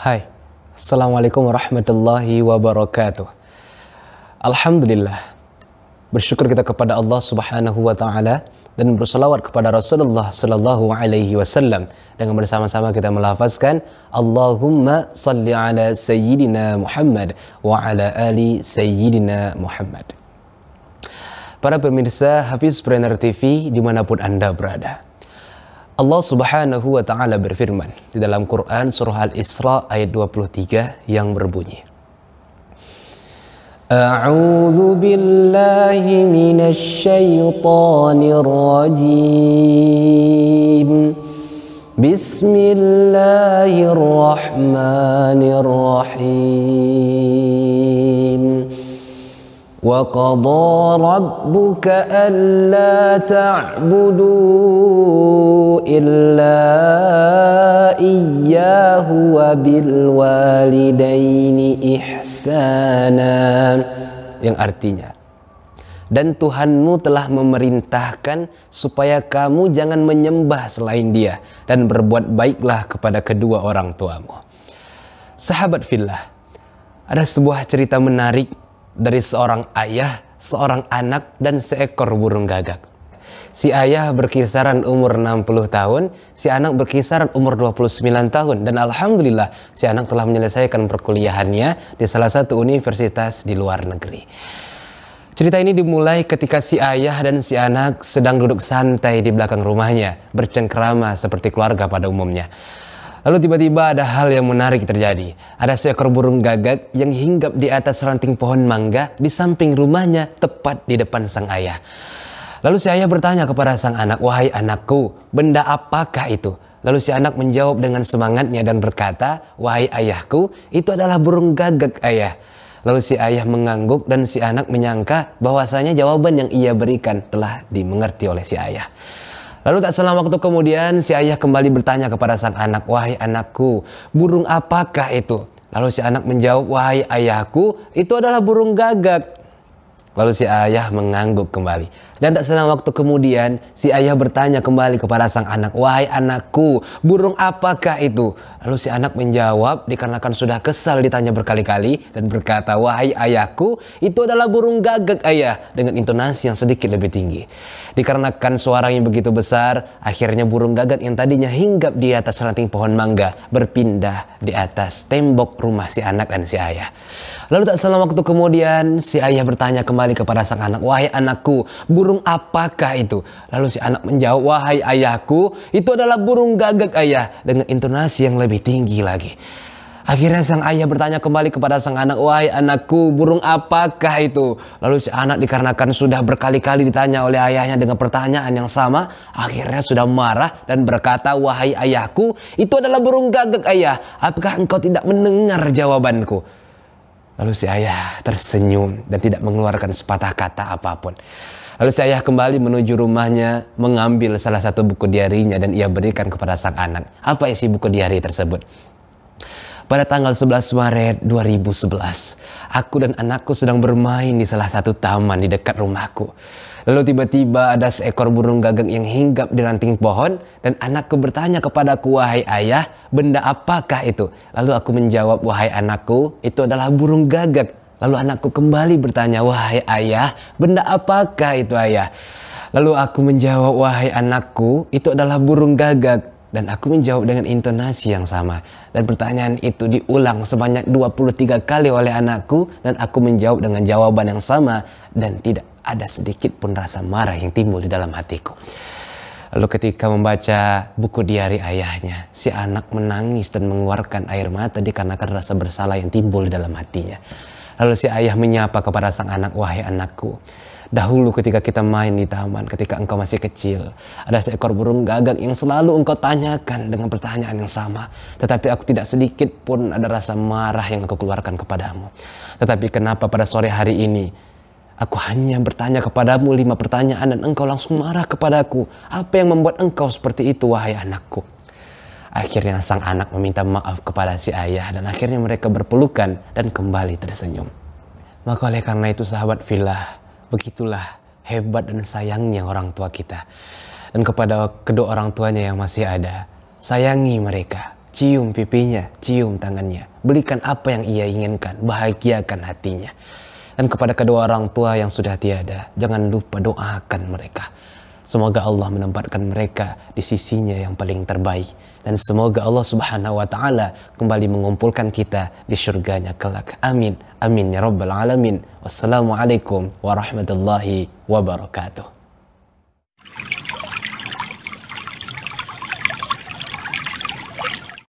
Hai, Assalamualaikum warahmatullahi wabarakatuh. Alhamdulillah, bersyukur kita kepada Allah subhanahu wa ta'ala dan bersalawat kepada Rasulullah sallallahu alaihi wasallam dengan bersama-sama kita melafazkan Allahumma salli ala sayyidina Muhammad wa ala ali sayyidina Muhammad. Para pemirsa Hafiz Brainer TV dimanapun anda berada. Allah Subhanahu wa taala berfirman di dalam Quran surah Al-Isra ayat 23 yang berbunyi A'udzu billahi minasy syaithanir rajim Bismillahirrahmanirrahim وقضى ربك ألا تعبدوا إلا إياه وبالوالدين إحسانا yang artinya dan Tuhanmu telah memerintahkan supaya kamu jangan menyembah selain dia dan berbuat baiklah kepada kedua orang tuamu. Sahabat fillah, ada sebuah cerita menarik dari seorang ayah, seorang anak, dan seekor burung gagak. Si ayah berkisaran umur 60 tahun, si anak berkisaran umur 29 tahun. Dan Alhamdulillah, si anak telah menyelesaikan perkuliahannya di salah satu universitas di luar negeri. Cerita ini dimulai ketika si ayah dan si anak sedang duduk santai di belakang rumahnya, bercengkrama seperti keluarga pada umumnya. Lalu tiba-tiba ada hal yang menarik terjadi. Ada seekor burung gagak yang hinggap di atas ranting pohon mangga di samping rumahnya tepat di depan sang ayah. Lalu si ayah bertanya kepada sang anak, "Wahai anakku, benda apakah itu?" Lalu si anak menjawab dengan semangatnya dan berkata, "Wahai ayahku, itu adalah burung gagak, ayah." Lalu si ayah mengangguk dan si anak menyangka bahwasanya jawaban yang ia berikan telah dimengerti oleh si ayah. Lalu tak selama waktu kemudian si ayah kembali bertanya kepada sang anak, "Wahai anakku, burung apakah itu?" Lalu si anak menjawab, "Wahai ayahku, itu adalah burung gagak." Lalu si ayah mengangguk kembali. Dan tak selang waktu kemudian, si ayah bertanya kembali kepada sang anak, Wahai anakku, burung apakah itu? Lalu si anak menjawab dikarenakan sudah kesal ditanya berkali-kali dan berkata, Wahai ayahku, itu adalah burung gagak ayah dengan intonasi yang sedikit lebih tinggi. Dikarenakan suaranya begitu besar, akhirnya burung gagak yang tadinya hinggap di atas ranting pohon mangga berpindah di atas tembok rumah si anak dan si ayah. Lalu tak selang waktu kemudian, si ayah bertanya kembali kepada sang anak, Wahai anakku, burung burung apakah itu? Lalu si anak menjawab, wahai ayahku, itu adalah burung gagak ayah dengan intonasi yang lebih tinggi lagi. Akhirnya sang ayah bertanya kembali kepada sang anak, wahai anakku burung apakah itu? Lalu si anak dikarenakan sudah berkali-kali ditanya oleh ayahnya dengan pertanyaan yang sama, akhirnya sudah marah dan berkata, wahai ayahku itu adalah burung gagak ayah, apakah engkau tidak mendengar jawabanku? Lalu si ayah tersenyum dan tidak mengeluarkan sepatah kata apapun. Lalu si ayah kembali menuju rumahnya mengambil salah satu buku diarinya dan ia berikan kepada sang anak. Apa isi buku diari tersebut? Pada tanggal 11 Maret 2011, aku dan anakku sedang bermain di salah satu taman di dekat rumahku. Lalu tiba-tiba ada seekor burung gagak yang hinggap di ranting pohon dan anakku bertanya kepadaku, "Wahai ayah, benda apakah itu?" Lalu aku menjawab, "Wahai anakku, itu adalah burung gagak Lalu anakku kembali bertanya, "Wahai ayah, benda apakah itu, ayah?" Lalu aku menjawab, "Wahai anakku, itu adalah burung gagak." Dan aku menjawab dengan intonasi yang sama. Dan pertanyaan itu diulang sebanyak 23 kali oleh anakku dan aku menjawab dengan jawaban yang sama dan tidak ada sedikit pun rasa marah yang timbul di dalam hatiku. Lalu ketika membaca buku diari ayahnya, si anak menangis dan mengeluarkan air mata dikarenakan rasa bersalah yang timbul di dalam hatinya. Lalu si ayah menyapa kepada sang anak, wahai anakku. Dahulu ketika kita main di taman, ketika engkau masih kecil, ada seekor burung gagak yang selalu engkau tanyakan dengan pertanyaan yang sama. Tetapi aku tidak sedikit pun ada rasa marah yang aku keluarkan kepadamu. Tetapi kenapa pada sore hari ini, aku hanya bertanya kepadamu lima pertanyaan dan engkau langsung marah kepadaku. Apa yang membuat engkau seperti itu, wahai anakku? Akhirnya sang anak meminta maaf kepada si ayah dan akhirnya mereka berpelukan dan kembali tersenyum. Maka oleh karena itu sahabat villa begitulah hebat dan sayangnya orang tua kita. Dan kepada kedua orang tuanya yang masih ada, sayangi mereka, cium pipinya, cium tangannya, belikan apa yang ia inginkan, bahagiakan hatinya. Dan kepada kedua orang tua yang sudah tiada, jangan lupa doakan mereka Semoga Allah menempatkan mereka di sisinya yang paling terbaik. Dan semoga Allah subhanahu wa ta'ala kembali mengumpulkan kita di surganya kelak. Amin. Amin ya rabbal alamin. Wassalamualaikum warahmatullahi wabarakatuh.